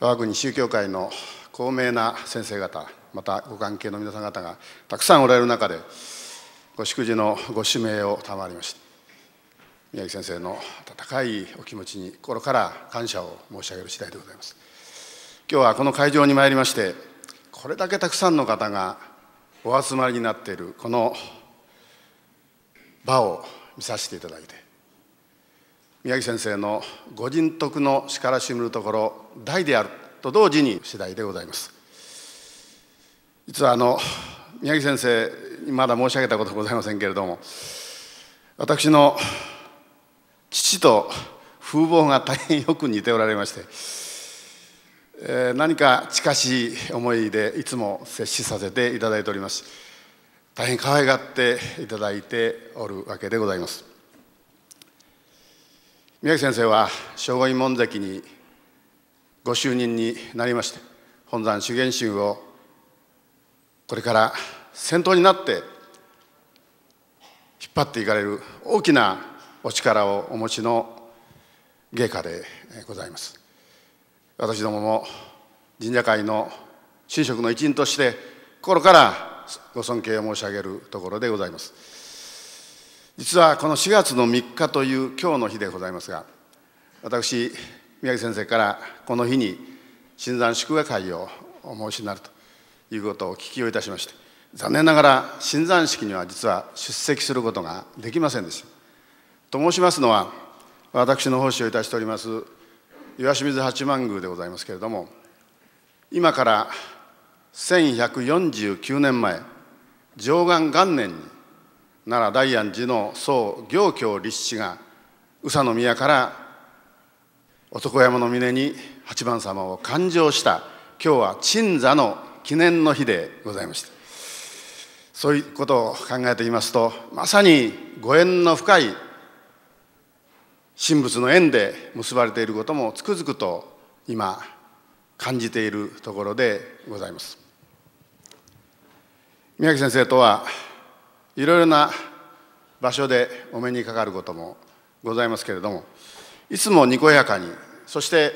我が国宗教界の高名な先生方またご関係の皆さん方がたくさんおられる中でご祝辞のご指名を賜りました宮城先生の温かいお気持ちに心から感謝を申し上げる次第でございます今日はこの会場に参りましてこれだけたくさんの方がお集まりになっているこの場を見させていただいて宮城先生のご人徳のしからしむるところ大であると同時に次第でございます実はあの宮城先生にまだ申し上げたことはございませんけれども私の父と風貌が大変よく似ておられまして、えー、何か近しい思いでいつも接しさせていただいております大変可愛がっていただいておるわけでございます宮城先生は聖護院門跡にご就任になりまして本山修験宗をこれから先頭になって引っ張っていかれる大きなお力をお持ちの芸家でございます私どもも神社会の神職の一員として心からご尊敬を申し上げるところでございます実はこの4月の3日という今日の日でございますが私宮城先生からこの日に新山祝賀会をお申しになるということをお聞きをいたしまして残念ながら新山式には実は出席することができませんでしたと申しますのは私の奉仕をいたしております岩清水八幡宮でございますけれども今から1149年前上岸元年に奈良大安寺の宋行教立志が宇佐宮から男山の峰に八幡様を勘定した今日は鎮座の記念の日でございましたそういうことを考えていますとまさにご縁の深い神仏の縁で結ばれていることもつくづくと今感じているところでございます宮城先生とはいろいろな場所でお目にかかることもございますけれどもいつもにこやかにそして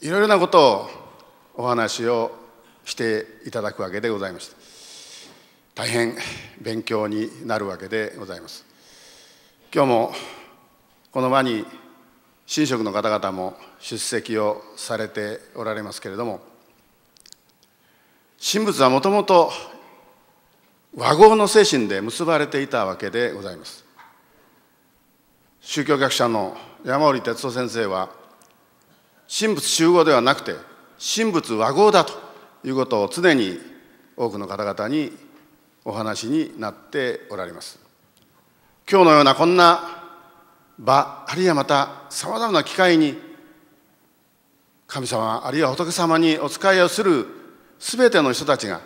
いろいろなことをお話をしていただくわけでございまして大変勉強になるわけでございます今日もこの場に神職の方々も出席をされておられますけれども神仏はもともと和合の精神で結ばれていたわけでございます宗教学者の山織哲夫先生は神仏集合ではなくて神仏和合だということを常に多くの方々にお話になっておられます今日のようなこんな場あるいはまたさまざまな機会に神様あるいは仏様にお仕えをするすべての人たちが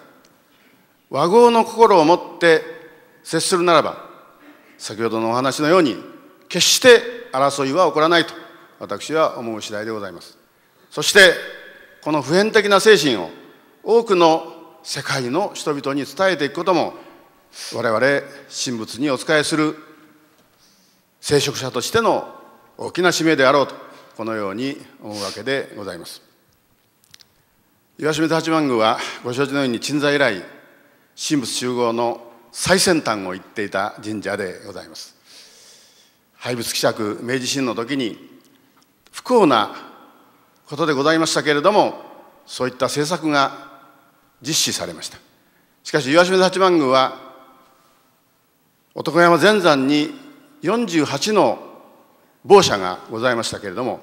和合の心を持って接するならば先ほどのお話のように決して争いは起こらないと私は思う次第でございますそしてこの普遍的な精神を多くの世界の人々に伝えていくことも我々神仏にお仕えする聖職者としての大きな使命であろうとこのように思うわけでございます岩清水八幡宮はご承知のように鎮座以来神仏集合の最先端を行っていた神社でございます廃仏毀釈明治神の時に不幸なことでございましたけれどもそういった政策が実施されましたしかし岩清八幡宮は男山全山に48の坊社がございましたけれども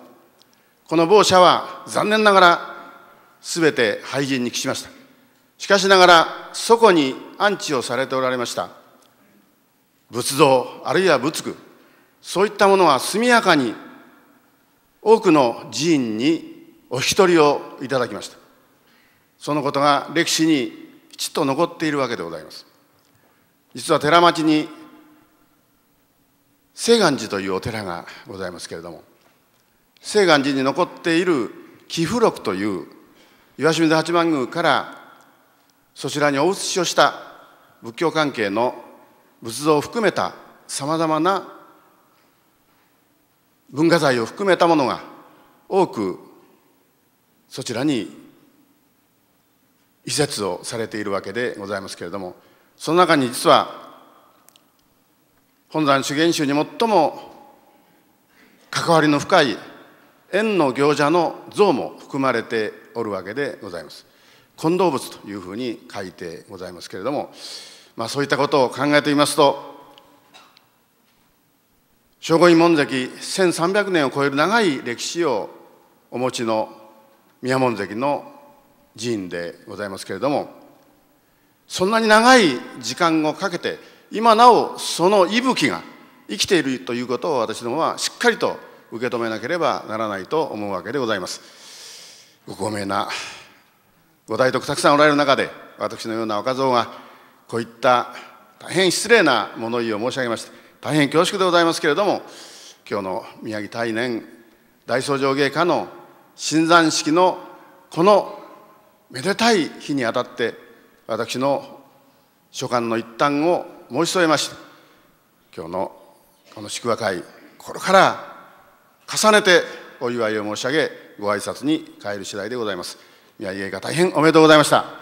この坊社は残念ながら全て廃人に帰しましたしかしながら、そこに安置をされておられました。仏像、あるいは仏具、そういったものは速やかに多くの寺院にお引き取りをいただきました。そのことが歴史にきちっと残っているわけでございます。実は寺町に西願寺というお寺がございますけれども西願寺に残っている寄付録という岩清水八幡宮からそちらにお写しをした仏教関係の仏像を含めたさまざまな文化財を含めたものが多くそちらに移設をされているわけでございますけれどもその中に実は本山修験宗に最も関わりの深い円の行者の像も含まれておるわけでございます。混同物というふうに書いてございますけれども、まあ、そういったことを考えてみますと聖護院門跡1300年を超える長い歴史をお持ちの宮門跡の寺院でございますけれどもそんなに長い時間をかけて今なおその息吹が生きているということを私どもはしっかりと受け止めなければならないと思うわけでございます。ご高名なご代徳たくさんおられる中で私のような若造がこういった大変失礼な物言いを申し上げまして大変恐縮でございますけれども今日の宮城大年大僧上芸家の新山式のこのめでたい日にあたって私の所感の一端を申し添えまして今日のこの祝賀会心から重ねてお祝いを申し上げご挨拶に帰る次第でございます。いや、家が大変おめでとうございました。